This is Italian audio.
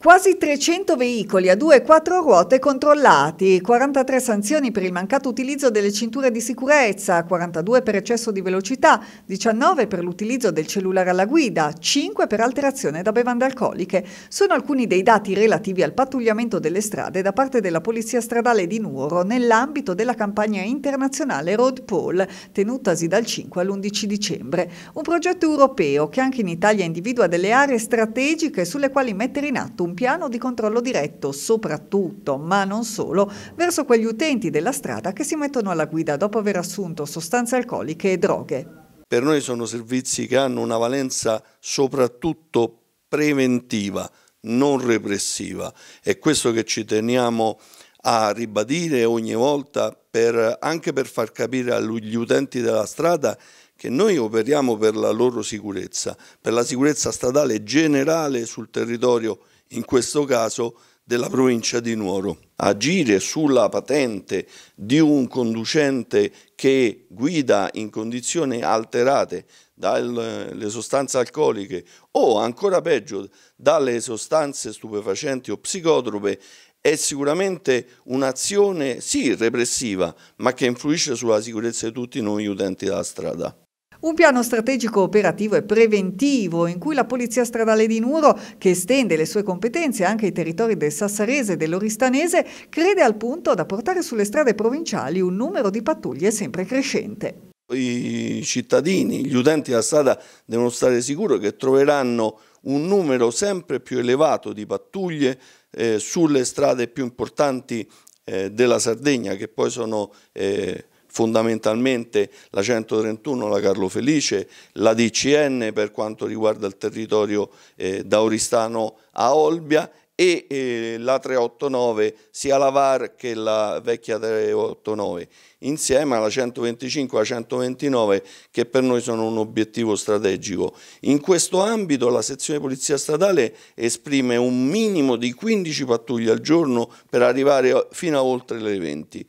Quasi 300 veicoli a due e quattro ruote controllati, 43 sanzioni per il mancato utilizzo delle cinture di sicurezza, 42 per eccesso di velocità, 19 per l'utilizzo del cellulare alla guida, 5 per alterazione da bevande alcoliche. Sono alcuni dei dati relativi al pattugliamento delle strade da parte della Polizia Stradale di Nuoro nell'ambito della campagna internazionale Road Poll, tenutasi dal 5 all'11 dicembre. Un progetto europeo che anche in Italia individua delle aree strategiche sulle quali mettere in atto un piano di controllo diretto, soprattutto, ma non solo, verso quegli utenti della strada che si mettono alla guida dopo aver assunto sostanze alcoliche e droghe. Per noi sono servizi che hanno una valenza soprattutto preventiva, non repressiva. È questo che ci teniamo a ribadire ogni volta per, anche per far capire agli utenti della strada che noi operiamo per la loro sicurezza, per la sicurezza stradale generale sul territorio in questo caso della provincia di Nuoro. Agire sulla patente di un conducente che guida in condizioni alterate dalle sostanze alcoliche o ancora peggio dalle sostanze stupefacenti o psicotrope è sicuramente un'azione sì repressiva ma che influisce sulla sicurezza di tutti noi utenti della strada. Un piano strategico operativo e preventivo in cui la Polizia Stradale di Nuro, che estende le sue competenze anche ai territori del Sassarese e dell'Oristanese, crede al punto da portare sulle strade provinciali un numero di pattuglie sempre crescente. I cittadini, gli utenti della strada devono stare sicuri che troveranno un numero sempre più elevato di pattuglie eh, sulle strade più importanti eh, della Sardegna, che poi sono... Eh, fondamentalmente la 131, la Carlo Felice, la DCN per quanto riguarda il territorio eh, da Oristano a Olbia e eh, la 389 sia la VAR che la vecchia 389 insieme alla 125 e alla 129 che per noi sono un obiettivo strategico. In questo ambito la sezione polizia stradale esprime un minimo di 15 pattuglie al giorno per arrivare fino a oltre le 20